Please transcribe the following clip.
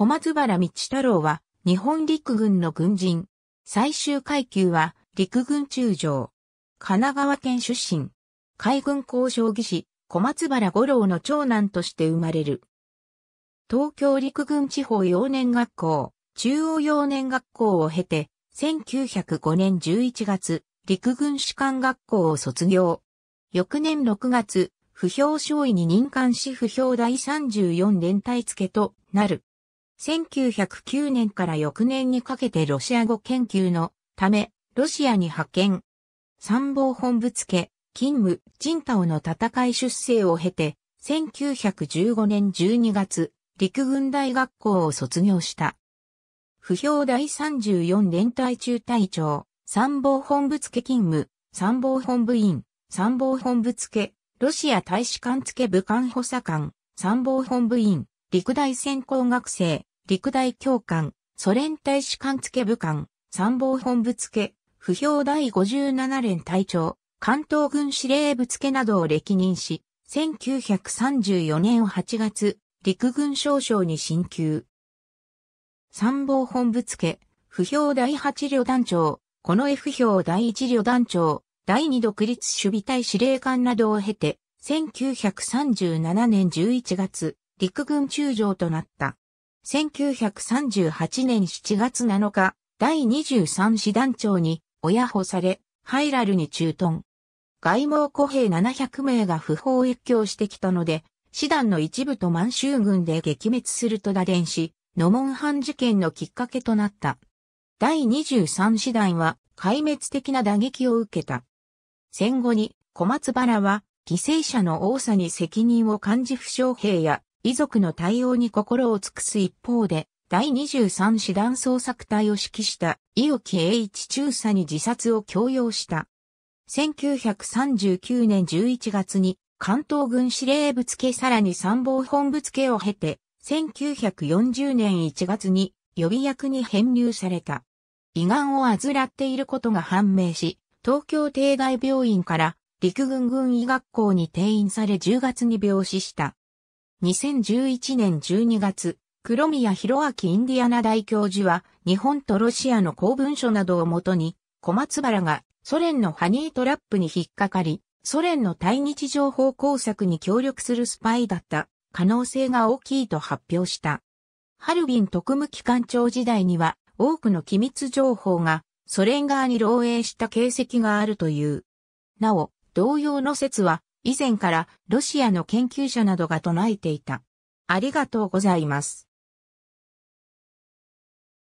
小松原道太郎は日本陸軍の軍人。最終階級は陸軍中将。神奈川県出身。海軍交渉技師、小松原五郎の長男として生まれる。東京陸軍地方幼年学校、中央幼年学校を経て、1905年11月、陸軍士官学校を卒業。翌年6月、不評少尉に任官し不評第34連隊付となる。1909年から翌年にかけてロシア語研究のため、ロシアに派遣。参謀本部付、勤務、人タオの戦い出生を経て、1915年12月、陸軍大学校を卒業した。不評第34連隊中隊長、参謀本部付勤務、参謀本部員、参謀本部付、ロシア大使館付武官補佐官、参謀本部員、陸大専攻学生、陸大教官、ソ連大使館付部官、参謀本部付、不評第57連隊長、関東軍司令部付などを歴任し、1934年8月、陸軍少将に進級。参謀本部付、不評第8旅団長、この F 評第1旅団長、第2独立守備隊司令官などを経て、1937年11月、陸軍中将となった。1938年7月7日、第23師団長に親保され、ハイラルに駐屯。外務古兵700名が不法越境してきたので、師団の一部と満州軍で撃滅すると打電し、野門藩事件のきっかけとなった。第23師団は壊滅的な打撃を受けた。戦後に小松原は犠牲者の多さに責任を感じ負傷兵や遺族の対応に心を尽くす一方で、第23師団捜索隊を指揮した伊沖栄一中佐に自殺を強要した。1939年11月に関東軍司令部付さらに参謀本部付を経て、1940年1月に予備役に編入された。胃がんを患らっていることが判明し、東京帝大病院から陸軍軍医学校に転院され10月に病死した。2011年12月、黒宮博明インディアナ大教授は、日本とロシアの公文書などをもとに、小松原がソ連のハニートラップに引っかかり、ソ連の対日情報工作に協力するスパイだった可能性が大きいと発表した。ハルビン特務機関長時代には多くの機密情報がソ連側に漏洩した形跡があるという。なお、同様の説は以前からロシアの研究者などが唱えていた。ありがとうございます。